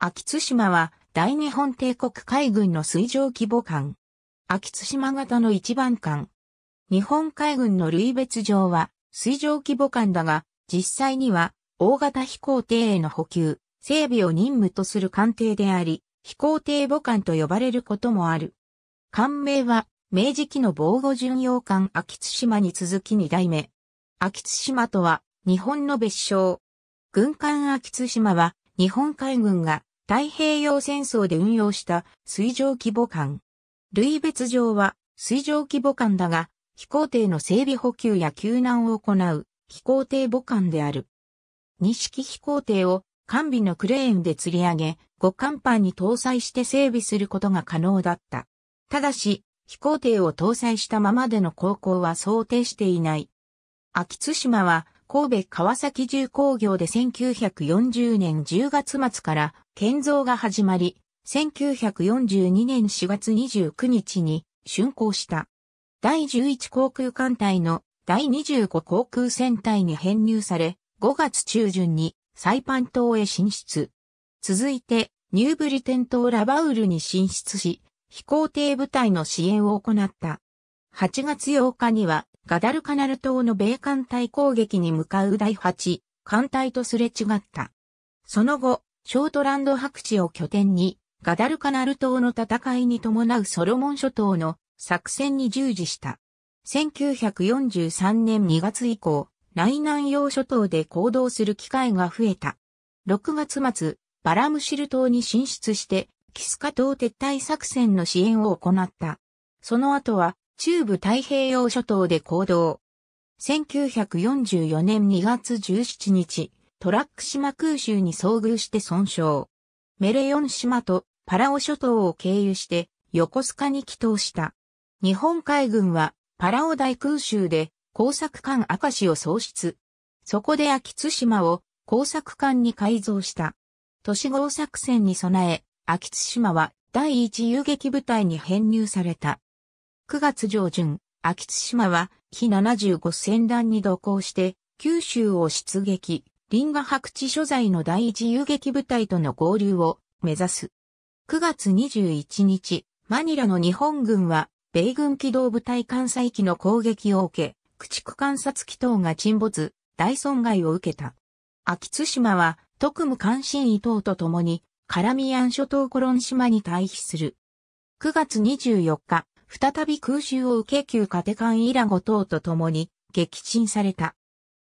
秋津島は大日本帝国海軍の水上規模艦。秋津島型の一番艦。日本海軍の類別上は水上規模艦だが、実際には大型飛行艇への補給、整備を任務とする艦艇であり、飛行艇母艦と呼ばれることもある。艦名は明治期の防護巡洋艦秋津島に続き二代目。秋津島とは日本の別称。軍艦秋津島は日本海軍が太平洋戦争で運用した水上規模艦。類別上は水上規模艦だが、飛行艇の整備補給や救難を行う飛行艇母艦である。二式飛行艇を完備のクレーンで吊り上げ、五艦板に搭載して整備することが可能だった。ただし、飛行艇を搭載したままでの航行は想定していない。秋津島は神戸川崎重工業で1940年10月末から建造が始まり、1942年4月29日に竣工した。第11航空艦隊の第25航空戦隊に編入され、5月中旬にサイパン島へ進出。続いて、ニューブリテン島ラバウルに進出し、飛行艇部隊の支援を行った。8月8日には、ガダルカナル島の米艦隊攻撃に向かう第8艦隊とすれ違った。その後、ショートランド白地を拠点に、ガダルカナル島の戦いに伴うソロモン諸島の作戦に従事した。1943年2月以降、内南洋諸島で行動する機会が増えた。6月末、バラムシル島に進出して、キスカ島撤退作戦の支援を行った。その後は、中部太平洋諸島で行動。1944年2月17日、トラック島空襲に遭遇して損傷。メレヨン島とパラオ諸島を経由して横須賀に帰投した。日本海軍はパラオ大空襲で工作艦赤石を喪失。そこで秋津島を工作艦に改造した。都市号作戦に備え、秋津島は第一遊撃部隊に編入された。9月上旬、秋津島は、日75戦団に同行して、九州を出撃、林河白地所在の第一遊撃部隊との合流を目指す。9月21日、マニラの日本軍は、米軍機動部隊艦載機の攻撃を受け、駆逐観察機等が沈没、大損害を受けた。秋津島は、特務関心伊等と共に、カラミアン諸島コロン島に退避する。9月24日、再び空襲を受け旧カテカンイラゴ等と共に撃沈された。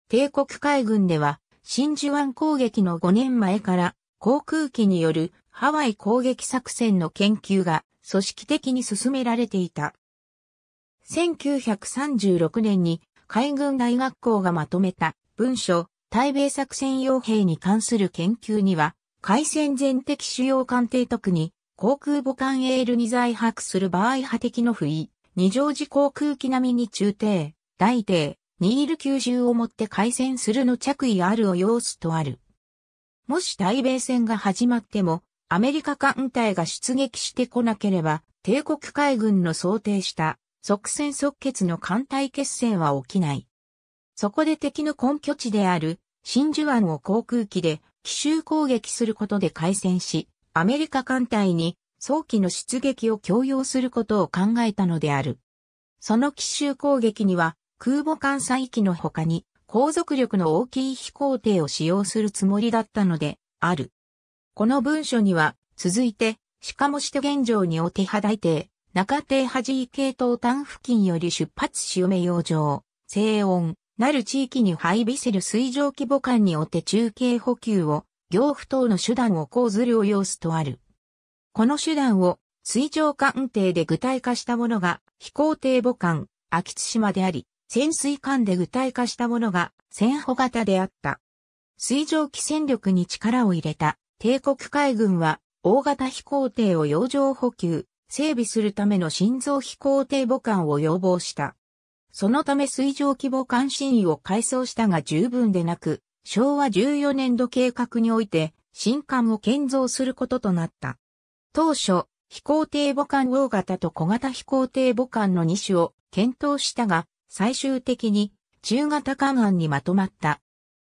帝国海軍では真珠湾攻撃の5年前から航空機によるハワイ攻撃作戦の研究が組織的に進められていた。1936年に海軍大学校がまとめた文書、対米作戦傭兵に関する研究には、海戦前的主要艦艇特に航空母艦エールに在泊する場合派的の不意、二乗時航空機並みに中艇、大艇、ニール90をもって回戦するの着衣あるを要すとある。もし対米戦が始まっても、アメリカ艦隊が出撃してこなければ、帝国海軍の想定した即戦即決の艦隊決戦は起きない。そこで敵の根拠地である真珠湾を航空機で奇襲攻撃することで海戦し、アメリカ艦隊に早期の出撃を強要することを考えたのである。その奇襲攻撃には空母艦載機の他に航続力の大きい飛行艇を使用するつもりだったのである。この文書には続いて、しかもして現状にお手肌いて、中艇端位系東端付近より出発しめ洋上、静音、なる地域に配備せる水上規模艦にお手中継補給を行不等の手段を構図る要素とある。この手段を水上艦艇で具体化したものが飛行艇母艦、秋津島であり、潜水艦で具体化したものが戦歩型であった。水上機戦力に力を入れた帝国海軍は大型飛行艇を洋上補給、整備するための心臓飛行艇母艦を要望した。そのため水上規模艦真意を改装したが十分でなく、昭和14年度計画において、新艦を建造することとなった。当初、飛行艇母艦大型と小型飛行艇母艦の2種を検討したが、最終的に中型艦案にまとまった。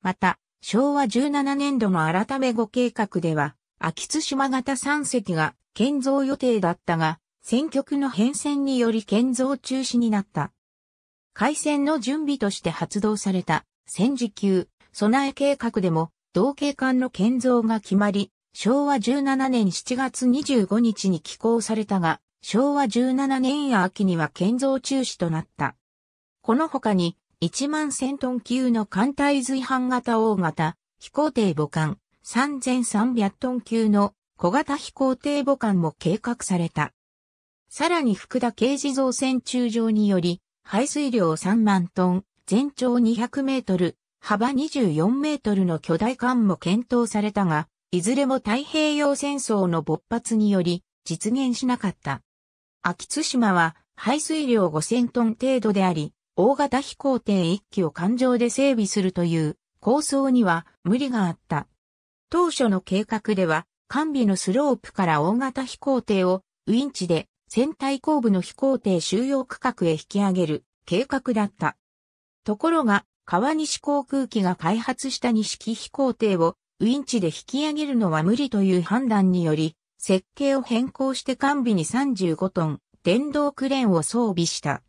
また、昭和17年度の改め後計画では、秋津島型3隻が建造予定だったが、戦局の変遷により建造中止になった。海戦の準備として発動された戦時級備え計画でも、同計艦の建造が決まり、昭和17年7月25日に寄港されたが、昭和17年秋には建造中止となった。この他に、1万1000トン級の艦隊随伴型大型、飛行艇母艦、3300トン級の小型飛行艇母艦も計画された。さらに福田刑事造船中場により、排水量3万トン、全長200メートル、幅24メートルの巨大艦も検討されたが、いずれも太平洋戦争の勃発により実現しなかった。秋津島は排水量5000トン程度であり、大型飛行艇1機を艦上で整備するという構想には無理があった。当初の計画では、艦備のスロープから大型飛行艇をウィンチで船体後部の飛行艇収容区画へ引き上げる計画だった。ところが、川西航空機が開発した西木飛行艇をウィンチで引き上げるのは無理という判断により、設計を変更して完備に35トン電動クレーンを装備した。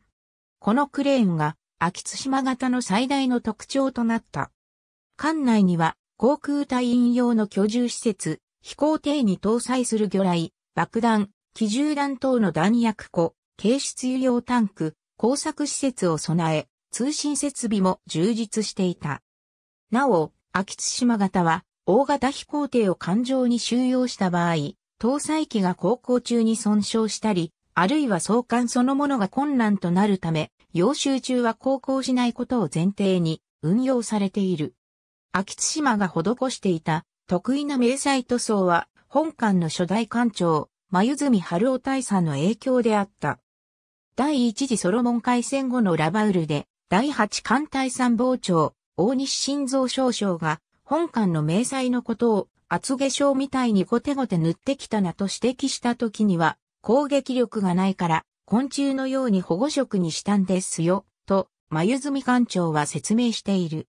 このクレーンが秋津島型の最大の特徴となった。艦内には航空隊員用の居住施設、飛行艇に搭載する魚雷、爆弾、機銃弾等の弾薬庫、軽質油用タンク、工作施設を備え、通信設備も充実していた。なお、秋津島型は、大型飛行艇を艦上に収容した場合、搭載機が航行中に損傷したり、あるいは送還そのものが困難となるため、要集中は航行しないことを前提に運用されている。秋津島が施していた得意な迷彩塗装は、本館の初代館長、眉住春夫大佐の影響であった。第一次ソロモン海戦後のラバウルで、第八艦隊参謀長、大西晋三少将が、本艦の明細のことを、厚化粧みたいにゴテゴテ塗ってきたなと指摘した時には、攻撃力がないから、昆虫のように保護色にしたんですよ、と、眉積艦長は説明している。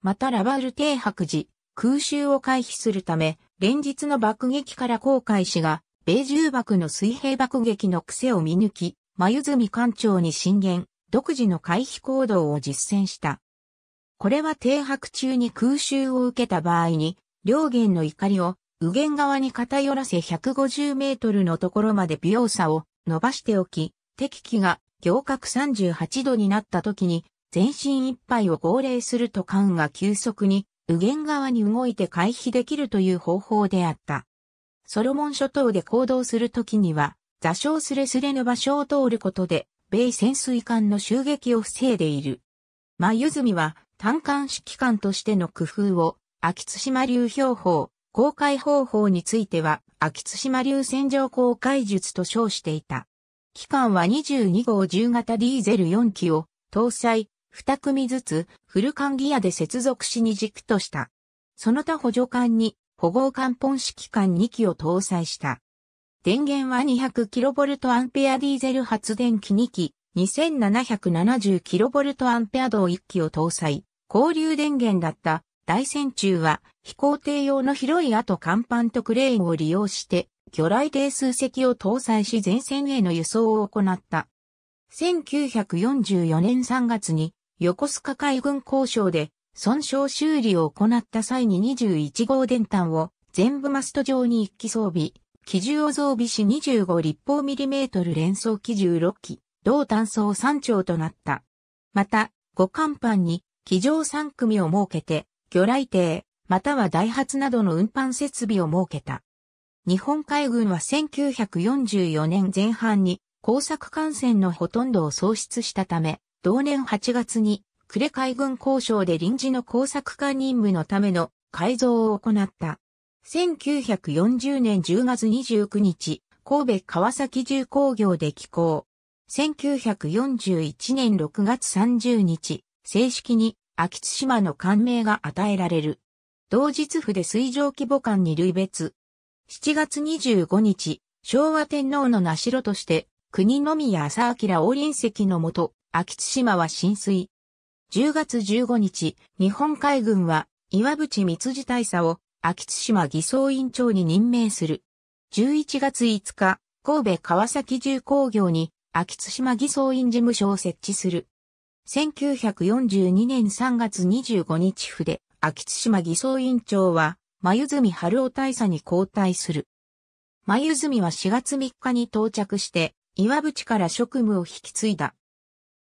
またラバル停泊時、空襲を回避するため、連日の爆撃から航海士が、米重爆の水平爆撃の癖を見抜き、眉積艦長に進言、独自の回避行動を実践した。これは停泊中に空襲を受けた場合に、両弦の怒りを右弦側に偏らせ150メートルのところまで秒差を伸ばしておき、敵機が行角38度になった時に全身一杯を号令すると艦が急速に右舷側に動いて回避できるという方法であった。ソロモン諸島で行動するときには、座礁すれすれの場所を通ることで米潜水艦の襲撃を防いでいる。眉積は単管指揮官としての工夫を、秋津島流標法、公開方法については、秋津島流戦場公開術と称していた。機関は22号10型ディーゼル4機を、搭載、2組ずつ、フル艦ギアで接続しに軸とした。その他補助艦に、保護艦本指揮官2機を搭載した。電源は 200kVA ディーゼル発電機2機、2770kVA 同1機を搭載。交流電源だった大船中は飛行艇用の広い後甲板とクレーンを利用して魚雷艇数隻を搭載し前線への輸送を行った。1944年3月に横須賀海軍交渉で損傷修理を行った際に21号電端を全部マスト上に一機装備、機銃を増備し25立方ミリメートル連装機銃6機、同単装3丁となった。また、五艦板に機上3組を設けて、魚雷艇、またはダイハツなどの運搬設備を設けた。日本海軍は1944年前半に工作艦船のほとんどを喪失したため、同年8月に呉海軍交渉で臨時の工作艦任務のための改造を行った。1940年10月29日、神戸川崎重工業で寄港。1941年6月30日、正式に秋津島の官名が与えられる。同日府で水上規模艦に類別。7月25日、昭和天皇の名城として、国のや朝明王林石のもと、秋津島は浸水。10月15日、日本海軍は岩淵三次大佐を秋津島偽装委員長に任命する。11月5日、神戸川崎重工業に秋津島偽装委員事務所を設置する。1942年3月25日筆、秋津島偽装委員長は、眉住春夫大佐に交代する。眉住は4月3日に到着して、岩淵から職務を引き継いだ。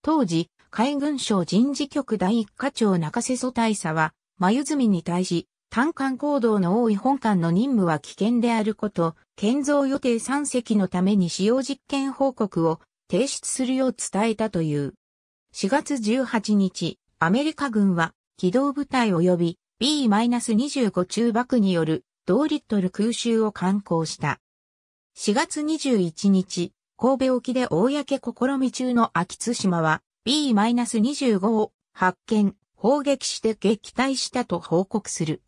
当時、海軍省人事局第一課長中瀬祖大佐は、眉住に対し、単管行動の多い本館の任務は危険であること、建造予定3隻のために使用実験報告を提出するよう伝えたという。4月18日、アメリカ軍は機動部隊及び B-25 中爆による同リットル空襲を観光した。4月21日、神戸沖で公試み中の秋津島は B-25 を発見、砲撃して撃退したと報告する。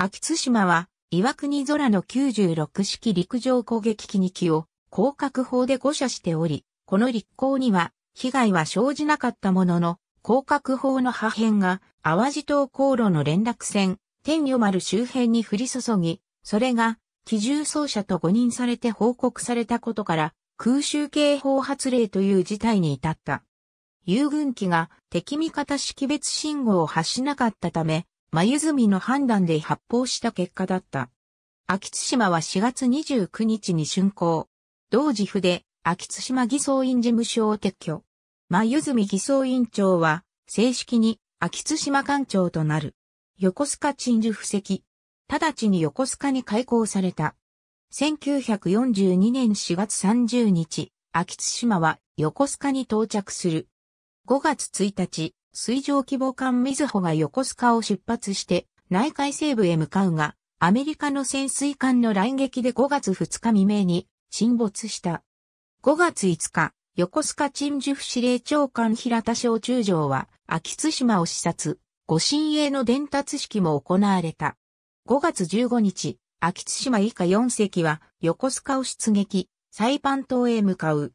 秋津島は、岩国空の96式陸上攻撃機2機を広角砲で誤射しており、この立候には被害は生じなかったものの、広角砲の破片が淡路島航路の連絡船、天女丸周辺に降り注ぎ、それが機銃奏者と誤認されて報告されたことから、空襲警報発令という事態に至った。遊軍機が敵味方識別信号を発しなかったため、眉住の判断で発砲した結果だった。秋津島は4月29日に竣工。同時府で秋津島偽装院事務所を撤去。眉住偽装院長は正式に秋津島館長となる。横須賀鎮守布石。直ちに横須賀に開港された。1942年4月30日、秋津島は横須賀に到着する。5月1日、水上規模艦水穂が横須賀を出発して内海西部へ向かうが、アメリカの潜水艦の来撃で5月2日未明に沈没した。5月5日、横須賀鎮守府司令長官平田小中将は、秋津島を視察、ご神鋭の伝達式も行われた。5月15日、秋津島以下4隻は横須賀を出撃、サイパン島へ向かう。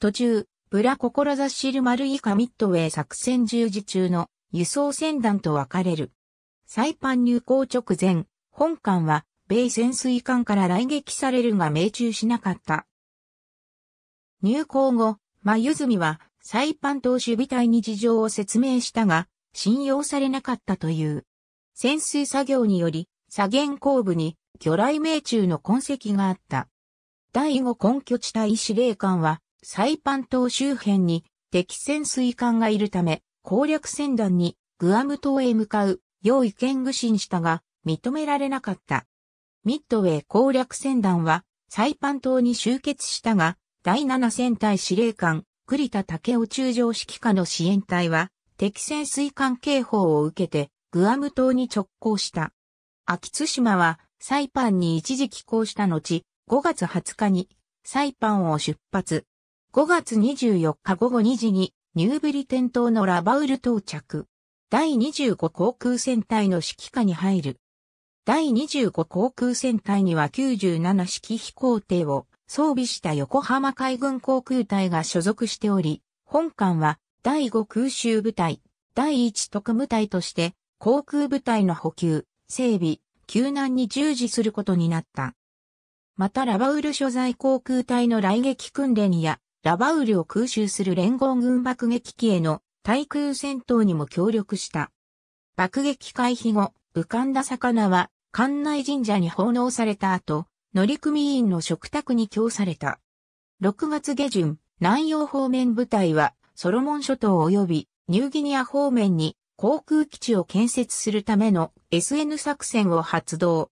途中、ブラ志シルマルイカミッドウェイ作戦従事中の輸送船団と分かれる。サイパン入港直前、本艦は米潜水艦から来撃されるが命中しなかった。入港後、マユズミはサイパン島守備隊に事情を説明したが、信用されなかったという。潜水作業により、左舷後部に魚雷命中の痕跡があった。第5根拠地帯司令官は、サイパン島周辺に敵潜水艦がいるため、攻略船団にグアム島へ向かう用意見具信したが、認められなかった。ミッドウェー攻略船団は、サイパン島に集結したが、第7戦隊司令官、栗田武雄中将指揮下の支援隊は、敵潜水艦警報を受けて、グアム島に直行した。秋津島は、サイパンに一時寄港した後、5月20日に、サイパンを出発。5月24日午後2時にニューブリテン島のラバウル到着。第25航空戦隊の指揮下に入る。第25航空戦隊には97式飛行艇を装備した横浜海軍航空隊が所属しており、本艦は第5空襲部隊、第1特務隊として航空部隊の補給、整備、救難に従事することになった。またラバウル所在航空隊の来撃訓練やラバウルを空襲する連合軍爆撃機への対空戦闘にも協力した。爆撃回避後、浮かんだ魚は、館内神社に奉納された後、乗組員の食卓に供された。6月下旬、南洋方面部隊は、ソロモン諸島及びニューギニア方面に航空基地を建設するための SN 作戦を発動。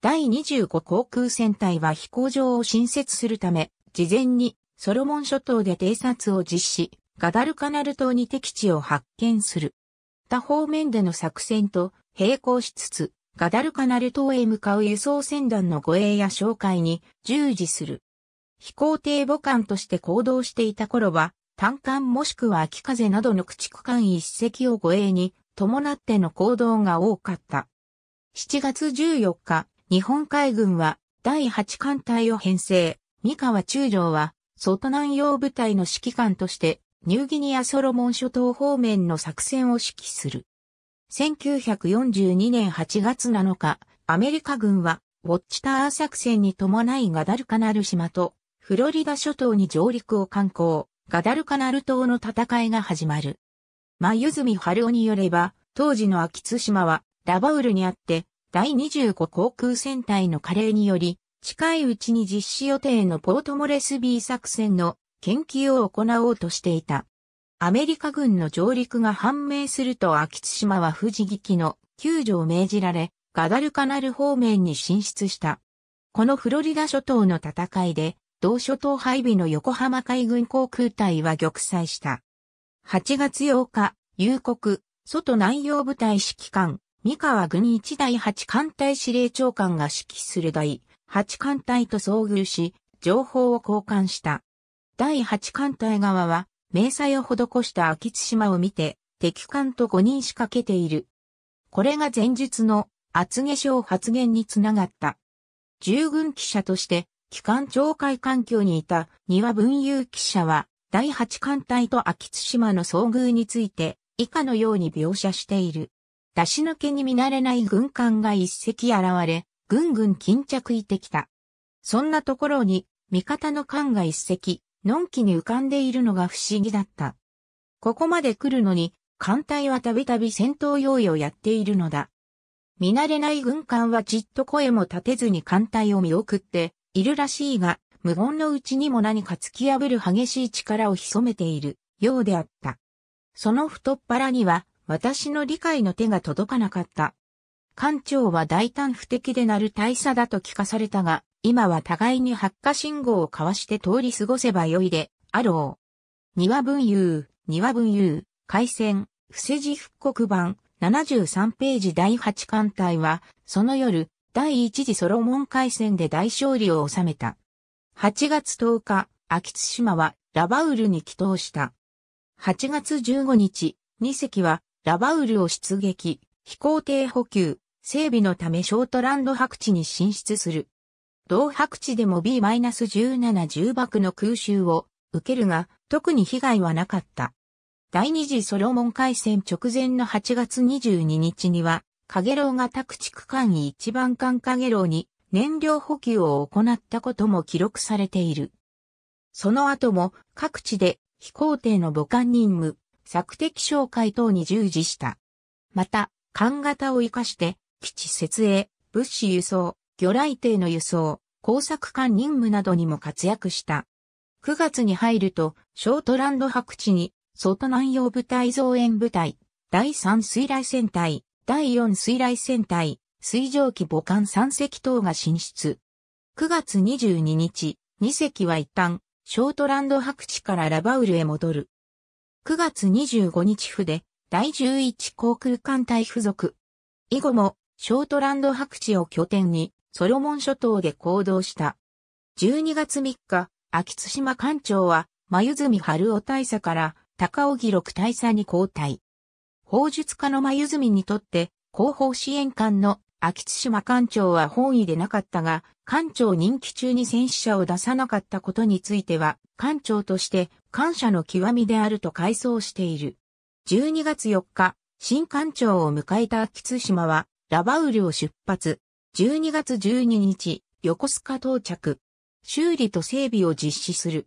第25航空戦隊は飛行場を新設するため、事前にソロモン諸島で偵察を実施、ガダルカナル島に敵地を発見する。他方面での作戦と並行しつつ、ガダルカナル島へ向かう輸送船団の護衛や紹介に従事する。飛行艇母艦として行動していた頃は、単艦もしくは秋風などの駆逐艦一隻を護衛に伴っての行動が多かった。7月14日、日本海軍は第8艦隊を編成、三河中将は外南洋部隊の指揮官として、ニューギニアソロモン諸島方面の作戦を指揮する。1942年8月7日、アメリカ軍は、ウォッチター作戦に伴いガダルカナル島と、フロリダ諸島に上陸を観光、ガダルカナル島の戦いが始まる。眉住春夫によれば、当時の秋津島は、ラバウルにあって、第25航空戦隊の加齢により、近いうちに実施予定のポートモレスビー作戦の研究を行おうとしていた。アメリカ軍の上陸が判明すると秋津島は富木機の救助を命じられ、ガダルカナル方面に進出した。このフロリダ諸島の戦いで、同諸島配備の横浜海軍航空隊は玉砕した。8月8日、夕刻、外南洋部隊指揮官、三河軍一第八艦隊司令長官が指揮する第八艦隊と遭遇し、情報を交換した。第八艦隊側は、明細を施した秋津島を見て、敵艦と5人仕掛けている。これが前述の厚化粧発言につながった。従軍記者として、機関懲戒環境にいた庭文雄記者は、第八艦隊と秋津島の遭遇について、以下のように描写している。出し抜けに見慣れない軍艦が一隻現れ、ぐんぐん巾着いてきた。そんなところに、味方の艦が一隻、のんきに浮かんでいるのが不思議だった。ここまで来るのに、艦隊はたびたび戦闘用意をやっているのだ。見慣れない軍艦はじっと声も立てずに艦隊を見送っているらしいが、無言のうちにも何か突き破る激しい力を潜めているようであった。その太っ腹には私の理解の手が届かなかった。艦長は大胆不敵でなる大佐だと聞かされたが、今は互いに発火信号を交わして通り過ごせばよいで、あろう。庭文雄、庭文雄、海戦、伏せ字復刻版、73ページ第8艦隊は、その夜、第一次ソロモン海戦で大勝利を収めた。8月10日、秋津島はラバウルに帰投した。8月15日、2隻はラバウルを出撃、飛行艇補給、整備のためショートランド白地に進出する。同白地でも B-17 重爆の空襲を受けるが、特に被害はなかった。第二次ソロモン海戦直前の8月22日には、カゲロウが宅地区間一番艦カゲロウに燃料補給を行ったことも記録されている。その後も各地で飛行艇の母艦任務、索敵紹介等に従事した。また、艦型を活かして基地設営、物資輸送、魚雷艇の輸送、工作艦任務などにも活躍した。9月に入ると、ショートランド白地に、外南洋部隊増援部隊、第3水雷戦隊、第4水雷戦隊、水蒸気母艦3隻等が進出。9月22日、2隻は一旦、ショートランド白地からラバウルへ戻る。9月25日府で、第11航空艦隊付属。以後も、ショートランド白地を拠点に、ソロモン諸島で行動した。12月3日、秋津島艦長は、眉住春尾大佐から、高尾木六大佐に交代。砲術家の眉住にとって、広報支援官の秋津島艦長は本意でなかったが、艦長任期中に戦死者を出さなかったことについては、艦長として感謝の極みであると回想している。12月4日、新艦長を迎えた秋津島は、ラバウルを出発。12月12日、横須賀到着。修理と整備を実施する。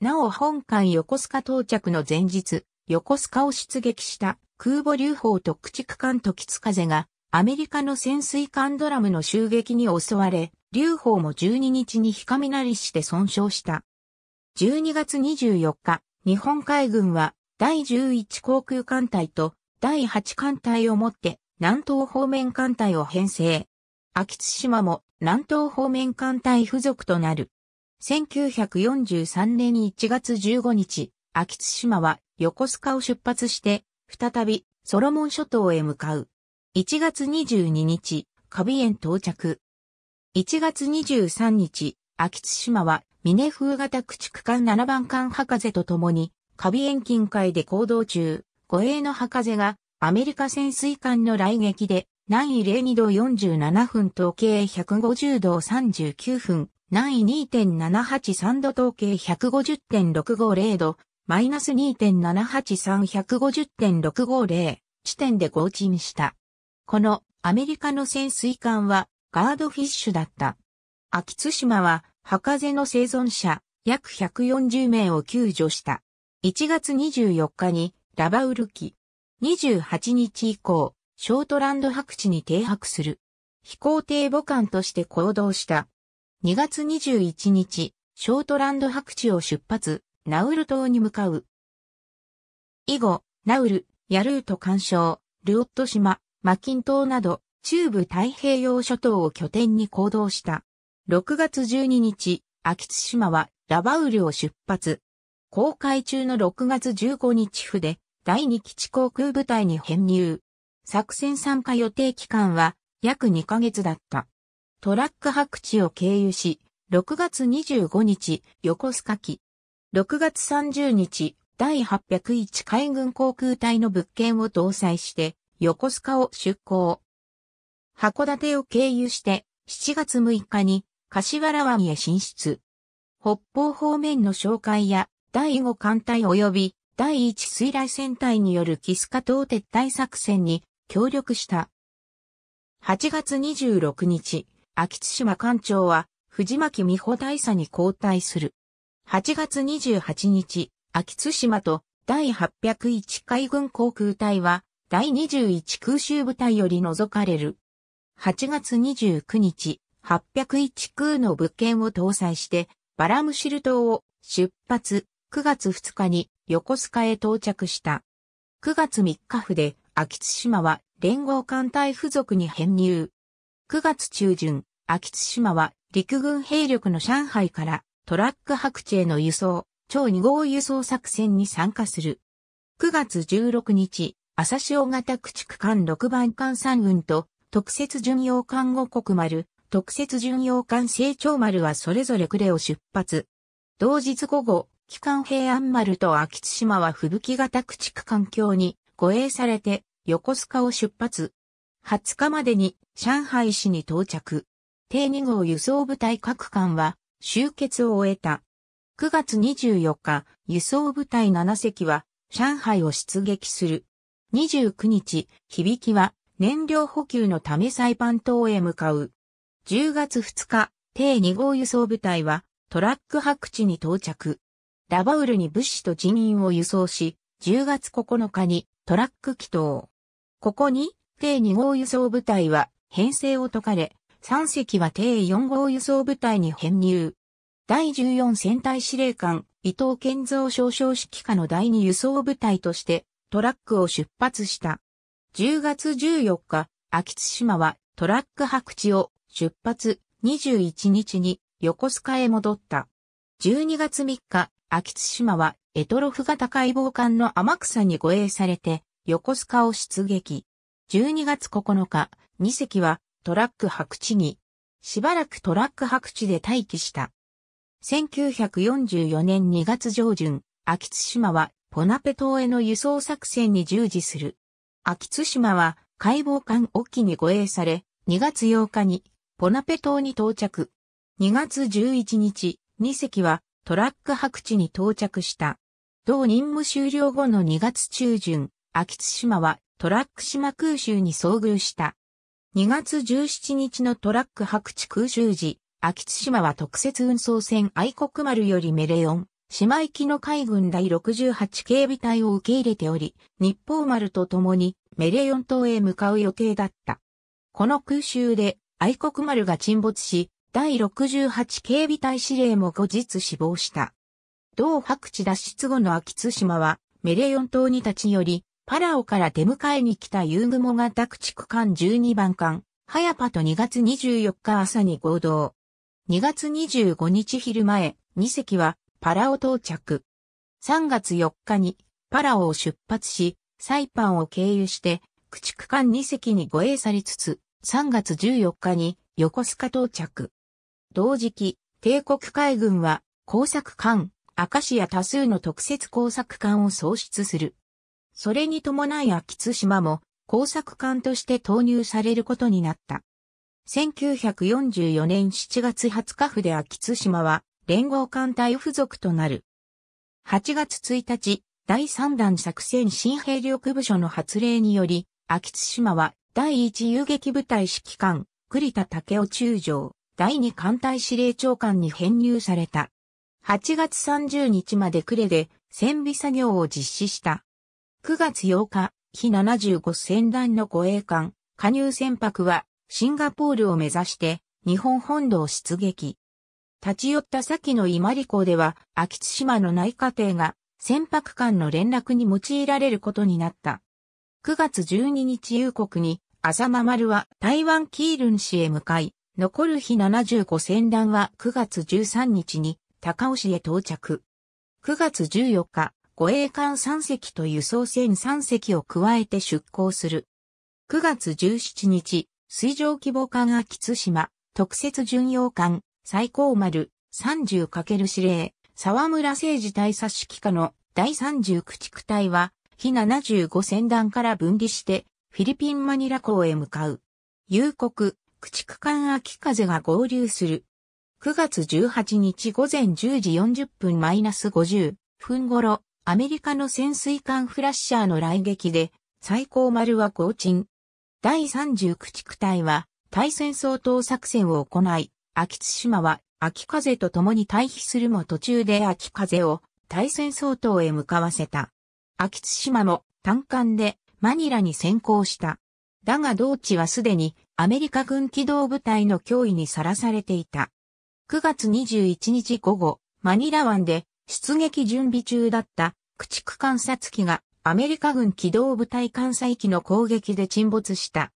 なお本館横須賀到着の前日、横須賀を出撃した空母流砲と駆逐艦時津風がアメリカの潜水艦ドラムの襲撃に襲われ、流砲も12日に火りして損傷した。12月24日、日本海軍は第11航空艦隊と第8艦隊をもって南東方面艦隊を編成。秋津島も南東方面艦隊付属となる。1943年1月15日、秋津島は横須賀を出発して、再びソロモン諸島へ向かう。1月22日、カビエン到着。1月23日、秋津島は峰風型駆逐艦7番艦博士と共に、カビエン近海で行動中、護衛の博士がアメリカ潜水艦の来撃で、南緯02度47分統計150度39分、南緯2.783度統計150.650度、マイナス2.783150.650地点で合沈した。このアメリカの潜水艦はガードフィッシュだった。秋津島は博士の生存者約140名を救助した。1月24日にラバウル機、28日以降、ショートランド白地に停泊する。飛行艇母艦として行動した。2月21日、ショートランド白地を出発、ナウル島に向かう。以後、ナウル、ヤルート干渉、ルオット島、マキン島など、中部太平洋諸島を拠点に行動した。6月12日、秋津島はラバウルを出発。公開中の6月15日府で、第2基地航空部隊に編入。作戦参加予定期間は約2ヶ月だった。トラック白地を経由し、6月25日、横須賀機。6月30日、第801海軍航空隊の物件を搭載して、横須賀を出港。函館を経由して、7月6日に、柏原湾へ進出。北方方面の紹介や、第5艦隊及び第一水雷戦隊によるキスカ島撤退作戦に協力した。8月26日、秋津島艦長は藤巻美穂大佐に交代する。8月28日、秋津島と第801海軍航空隊は第21空襲部隊より除かれる。8月29日、801空の物件を搭載してバラムシル島を出発9月2日に横須賀へ到着した。9月3日で、秋津島は連合艦隊付属に編入。9月中旬、秋津島は陸軍兵力の上海からトラック白地への輸送、超2号輸送作戦に参加する。9月16日、朝潮型駆逐艦6番艦3軍と特設巡洋艦五国丸、特設巡洋艦成長丸はそれぞれ呉を出発。同日午後、機関平安丸と秋津島は吹雪型駆逐環境に護衛されて横須賀を出発。20日までに上海市に到着。定2号輸送部隊各艦は集結を終えた。9月24日、輸送部隊7隻は上海を出撃する。29日、響きは燃料補給のためサイパン島へ向かう。10月2日、定2号輸送部隊はトラック白地に到着。ラバウルに物資と人員を輸送し、10月9日にトラック祈祷。ここに、定2号輸送部隊は編成を解かれ、3隻は定4号輸送部隊に編入。第14戦隊司令官、伊藤健三少将指揮下の第2輸送部隊として、トラックを出発した。10月14日、秋津島はトラック白地を出発、21日に横須賀へ戻った。12月3日、秋津島は、エトロフ型解剖艦の天草に護衛されて、横須賀を出撃。12月9日、2隻はトラック白地に、しばらくトラック白地で待機した。1944年2月上旬、秋津島はポナペ島への輸送作戦に従事する。秋津島は解剖艦沖に護衛され、2月8日にポナペ島に到着。2月11日、2隻はトラック白地に到着した。同任務終了後の2月中旬、秋津島はトラック島空襲に遭遇した。2月17日のトラック白地空襲時、秋津島は特設運送船愛国丸よりメレオン、島行きの海軍第68警備隊を受け入れており、日報丸と共にメレオン島へ向かう予定だった。この空襲で愛国丸が沈没し、第68警備隊司令も後日死亡した。同白地脱出後の秋津島は、メレヨン島に立ち寄り、パラオから出迎えに来たユーグモが宅地12番艦、ハヤパと2月24日朝に合同。2月25日昼前、2隻はパラオ到着。3月4日にパラオを出発し、サイパンを経由して、駆逐艦2隻に護衛されつつ、3月14日に横須賀到着。同時期、帝国海軍は工作艦、赤シや多数の特設工作艦を創出する。それに伴い秋津島も工作艦として投入されることになった。1944年7月20日府で秋津島は連合艦隊付属となる。8月1日、第3弾作戦新兵力部署の発令により、秋津島は第1遊撃部隊指揮官、栗田武雄中将、第二艦隊司令長官に編入された。8月30日まで呉で戦備作業を実施した。9月8日、非75戦団の護衛艦、加入船舶はシンガポールを目指して日本本土を出撃。立ち寄った先の伊万里港では、秋津島の内家庭が船舶艦の連絡に用いられることになった。9月12日夕刻に、浅間丸は台湾キールン市へ向かい、残る日75船団は9月13日に高尾市へ到着。9月14日、護衛艦3隻と輸送船3隻を加えて出港する。9月17日、水上規模艦秋津島、特設巡洋艦、最高丸、30× 司令、沢村政治大佐指揮下の第30駆逐隊は、日75船団から分離して、フィリピンマニラ港へ向かう。夕刻、駆逐艦秋風が合流する。9月18日午前10時40分マイナス50分頃、アメリカの潜水艦フラッシャーの来撃で、最高丸は降沈。第30駆逐隊は、対戦相当作戦を行い、秋津島は秋風と共に退避するも途中で秋風を対戦相当へ向かわせた。秋津島も単艦でマニラに先行した。だが同地はすでにアメリカ軍機動部隊の脅威にさらされていた。9月21日午後、マニラ湾で出撃準備中だった駆逐観察機がアメリカ軍機動部隊艦載機の攻撃で沈没した。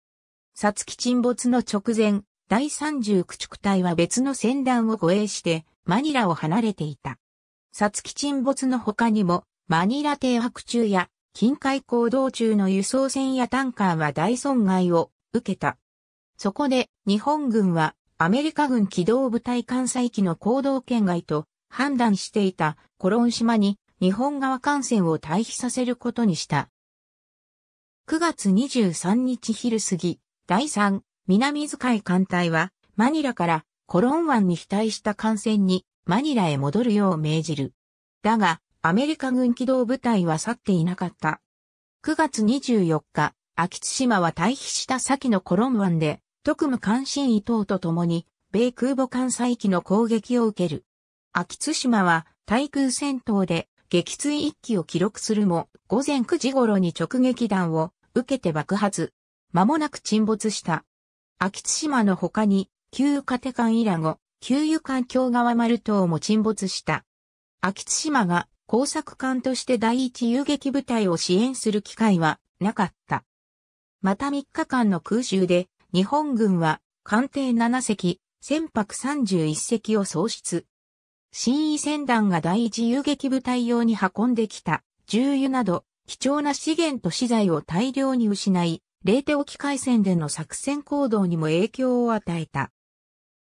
札機沈没の直前、第30駆逐隊は別の船団を護衛してマニラを離れていた。札機沈没の他にもマニラ停泊中や近海行動中の輸送船やタンカーは大損害を受けた。そこで日本軍はアメリカ軍機動部隊艦載機の行動圏外と判断していたコロン島に日本側艦船を退避させることにした。9月23日昼過ぎ、第3南遣い艦隊はマニラからコロン湾に飛退した艦船にマニラへ戻るよう命じる。だが、アメリカ軍機動部隊は去っていなかった。9月24日、秋津島は退避した先のコロン湾で、特務関心伊等と共に、米空母艦載機の攻撃を受ける。秋津島は、対空戦闘で、撃墜一機を記録するも、午前9時頃に直撃弾を受けて爆発。間もなく沈没した。秋津島の他に、旧カテカンイラゴ、旧油環境川丸島も沈没した。秋津島が工作艦として第一遊撃部隊を支援する機会はなかった。また3日間の空襲で、日本軍は艦艇7隻、船舶31隻を喪失。新位船団が第一遊撃部隊用に運んできた重油など貴重な資源と資材を大量に失い、冷テ沖海戦での作戦行動にも影響を与えた。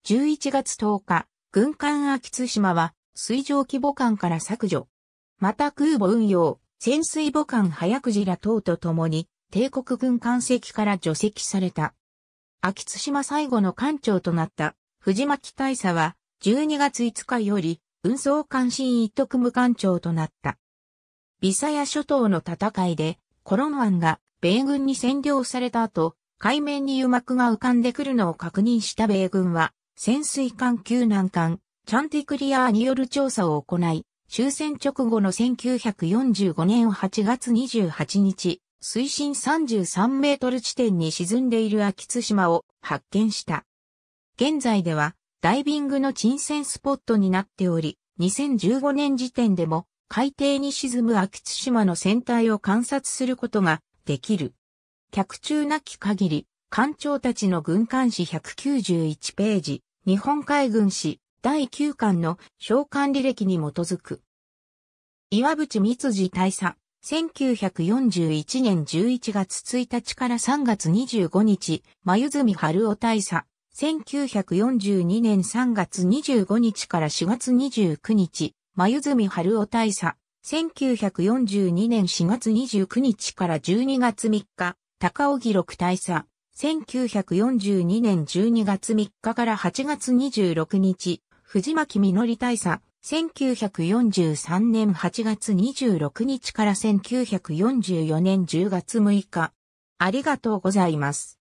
11月10日、軍艦秋津島は水上規模艦から削除。また空母運用、潜水母艦早くじら等と共に、帝国軍艦籍から除籍された。秋津島最後の艦長となった藤巻大佐は12月5日より運送艦新一徳無艦長となった。ビサヤ諸島の戦いでコロン湾が米軍に占領された後、海面に油膜が浮かんでくるのを確認した米軍は潜水艦救難艦チャンティクリアーによる調査を行い、終戦直後の1945年8月28日、水深33メートル地点に沈んでいる秋津島を発見した。現在ではダイビングの沈船スポットになっており、2015年時点でも海底に沈む秋津島の船体を観察することができる。客中なき限り、艦長たちの軍艦誌191ページ、日本海軍誌第9巻の召喚履歴に基づく。岩渕三次大佐、1941年11月1日から3月25日、眉住春夫大佐、1942年3月25日から4月29日、眉住春夫大佐、1942年4月29日から12月3日、高尾義六大佐、1942年12月3日から8月26日、藤巻実大佐、1943年8月26日から1944年10月6日。ありがとうございます。